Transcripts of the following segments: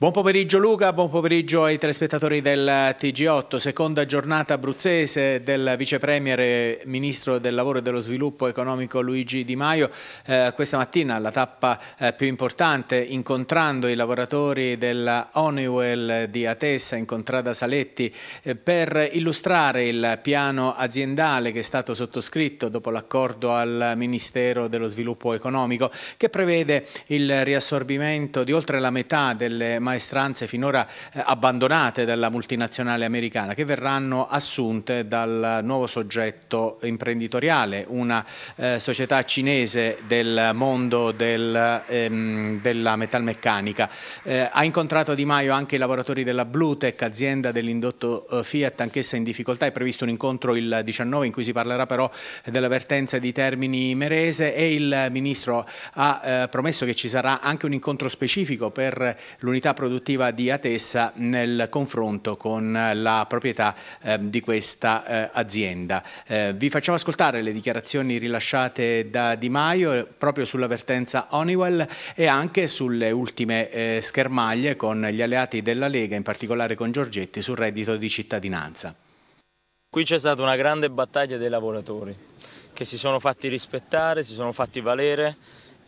Buon pomeriggio Luca, buon pomeriggio ai telespettatori del TG8, seconda giornata abruzzese del vicepremier e ministro del lavoro e dello sviluppo economico Luigi Di Maio. Eh, questa mattina la tappa eh, più importante, incontrando i lavoratori della Honeywell di Atessa, incontrata Saletti, eh, per illustrare il piano aziendale che è stato sottoscritto dopo l'accordo al Ministero dello Sviluppo Economico, che prevede il riassorbimento di oltre la metà delle materie maestranze finora eh, abbandonate dalla multinazionale americana che verranno assunte dal nuovo soggetto imprenditoriale, una eh, società cinese del mondo del, ehm, della metalmeccanica. Eh, ha incontrato Di Maio anche i lavoratori della Bluetech, azienda dell'indotto eh, Fiat, anch'essa in difficoltà, è previsto un incontro il 19 in cui si parlerà però della vertenza di Termini Merese e il Ministro ha eh, promesso che ci sarà anche un incontro specifico per l'unità produttiva di Atessa nel confronto con la proprietà eh, di questa eh, azienda. Eh, vi facciamo ascoltare le dichiarazioni rilasciate da Di Maio eh, proprio sull'avvertenza Honeywell e anche sulle ultime eh, schermaglie con gli alleati della Lega, in particolare con Giorgetti, sul reddito di cittadinanza. Qui c'è stata una grande battaglia dei lavoratori che si sono fatti rispettare, si sono fatti valere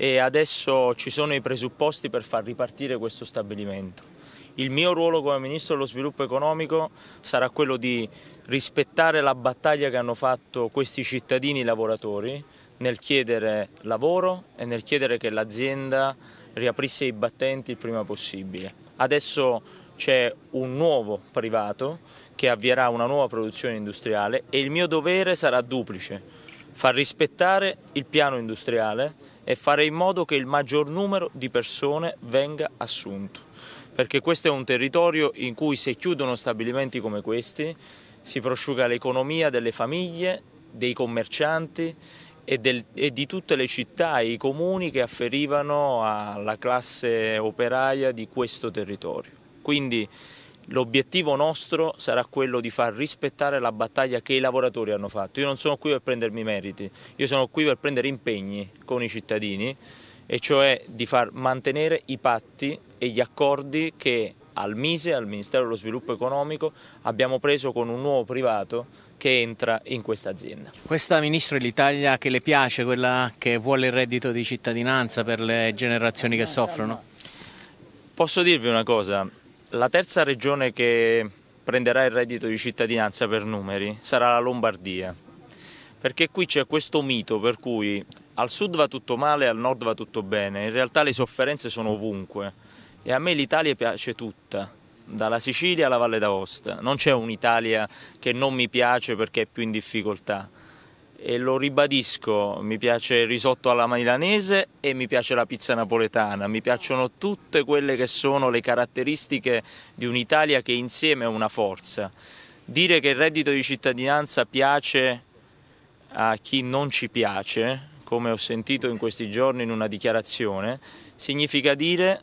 e adesso ci sono i presupposti per far ripartire questo stabilimento. Il mio ruolo come Ministro dello Sviluppo Economico sarà quello di rispettare la battaglia che hanno fatto questi cittadini lavoratori nel chiedere lavoro e nel chiedere che l'azienda riaprisse i battenti il prima possibile. Adesso c'è un nuovo privato che avvierà una nuova produzione industriale e il mio dovere sarà duplice, far rispettare il piano industriale e fare in modo che il maggior numero di persone venga assunto, perché questo è un territorio in cui se chiudono stabilimenti come questi si prosciuga l'economia delle famiglie, dei commercianti e, del, e, di tutte le città e i comuni che afferivano alla classe operaia di questo territorio. Quindi L'obiettivo nostro sarà quello di far rispettare la battaglia che i lavoratori hanno fatto. Io non sono qui per prendermi meriti, io sono qui per prendere impegni con i cittadini e cioè di far mantenere i patti e gli accordi che al MISE, al Ministero dello Sviluppo Economico, abbiamo preso con un nuovo privato che entra in questa azienda. Questa Ministro è l'Italia che le piace, quella che vuole il reddito di cittadinanza per le generazioni che soffrono? Posso dirvi una cosa, la terza regione che prenderà il reddito di cittadinanza per numeri sarà la Lombardia, perché qui c'è questo mito per cui al sud va tutto male, al nord va tutto bene, in realtà le sofferenze sono ovunque e a me l'Italia piace tutta, dalla Sicilia alla Valle d'Aosta, non c'è un'Italia che non mi piace perché è più in difficoltà e lo ribadisco, mi piace il risotto alla milanese e mi piace la pizza napoletana, mi piacciono tutte quelle che sono le caratteristiche di un'Italia che insieme è una forza. Dire che il reddito di cittadinanza piace a chi non ci piace, come ho sentito in questi giorni in una dichiarazione, significa dire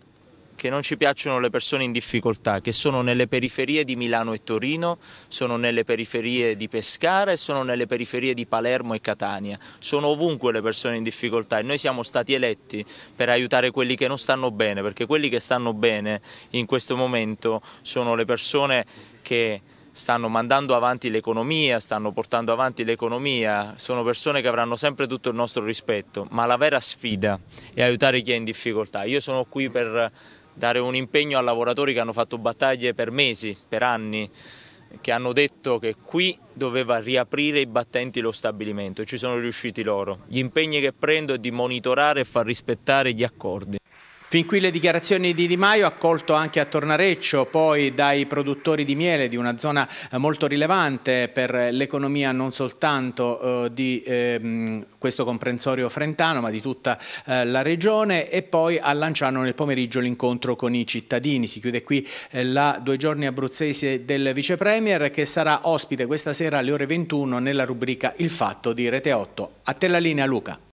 che non ci piacciono le persone in difficoltà, che sono nelle periferie di Milano e Torino, sono nelle periferie di Pescara e sono nelle periferie di Palermo e Catania. Sono ovunque le persone in difficoltà e noi siamo stati eletti per aiutare quelli che non stanno bene, perché quelli che stanno bene in questo momento sono le persone che stanno mandando avanti l'economia, stanno portando avanti l'economia, sono persone che avranno sempre tutto il nostro rispetto, ma la vera sfida è aiutare chi è in difficoltà. Io sono qui per dare un impegno a lavoratori che hanno fatto battaglie per mesi, per anni, che hanno detto che qui doveva riaprire i battenti lo stabilimento e ci sono riusciti loro. Gli impegni che prendo è di monitorare e far rispettare gli accordi. Fin qui le dichiarazioni di Di Maio, accolto anche a Tornareccio, poi dai produttori di miele di una zona eh, molto rilevante per l'economia non soltanto eh, di eh, questo comprensorio frentano ma di tutta eh, la regione e poi a Lanciano nel pomeriggio l'incontro con i cittadini. Si chiude qui eh, la due giorni abruzzese del Vice Premier che sarà ospite questa sera alle ore 21 nella rubrica Il Fatto di Rete 8. A te la linea Luca.